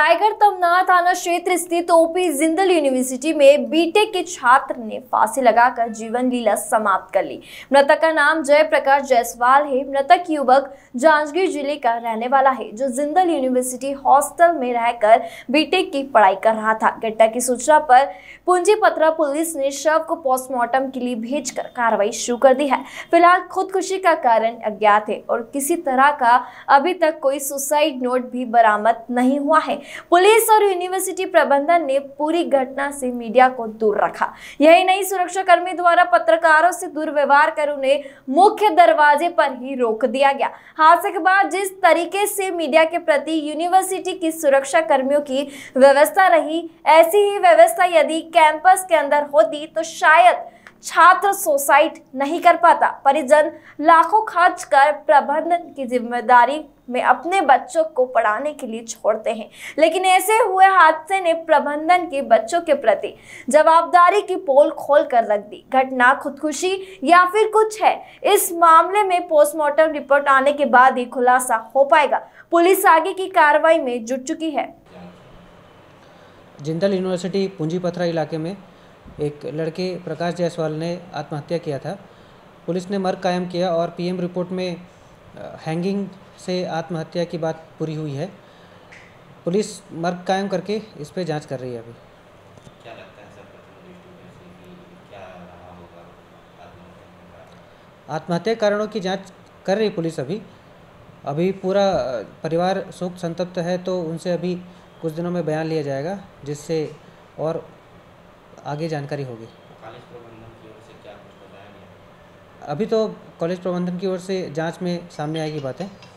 रायगढ़ तमना थाना क्षेत्र स्थित ओपी जिंदल यूनिवर्सिटी में बीटेक के छात्र ने फांसी लगाकर जीवन लीला समाप्त कर ली मृतक का नाम जयप्रकाश जायसवाल है मृतक युवक जांजगीर जिले का रहने वाला है जो जिंदल यूनिवर्सिटी हॉस्टल में रहकर बीटेक की पढ़ाई कर रहा था घटना की सूचना पर पूंजीपत्रा पुलिस ने शव को पोस्टमार्टम के लिए भेज कार्रवाई शुरू कर दी है फिलहाल खुदकुशी का कारण अज्ञात है और किसी तरह का अभी तक कोई सुसाइड नोट भी बरामद नहीं हुआ है पुलिस और यूनिवर्सिटी प्रबंधन ने पूरी घटना से मीडिया को दूर रखा यही नहीं सुरक्षा कर्मी द्वारा पत्रकारों से दुर्व्यवहार कर उन्हें मुख्य दरवाजे पर ही रोक दिया गया हादसे के बाद जिस तरीके से मीडिया के प्रति यूनिवर्सिटी की सुरक्षा कर्मियों की व्यवस्था रही ऐसी ही व्यवस्था यदि कैंपस के अंदर होती तो शायद छात्र सुसाइड नहीं कर पाता परिजन लाखों खर्च कर प्रबंधन की जिम्मेदारी में अपने बच्चों को पढ़ाने के लिए छोड़ते हैं लेकिन ऐसे हुए हादसे ने प्रबंधन के बच्चों के प्रति जवाबदारी की पोल खोल कर रख दी घटना खुदकुशी या फिर कुछ है इस मामले में पोस्टमार्टम रिपोर्ट आने के बाद ही खुलासा हो पाएगा पुलिस आगे की कार्रवाई में जुट चुकी है जिंदल यूनिवर्सिटी पूंजीपथरा इलाके में एक लड़के प्रकाश जायसवाल ने आत्महत्या किया था पुलिस ने मर्ग कायम किया और पीएम रिपोर्ट में हैंगिंग से आत्महत्या की बात पूरी हुई है पुलिस मर्ग कायम करके इस पर जाँच कर रही है अभी आत्महत्या कारणों की जांच कर रही पुलिस अभी अभी पूरा परिवार शोक संतप्त है तो उनसे अभी कुछ दिनों में बयान लिया जाएगा जिससे और आगे जानकारी होगी अभी तो कॉलेज प्रबंधन की ओर से जांच में सामने आएगी बातें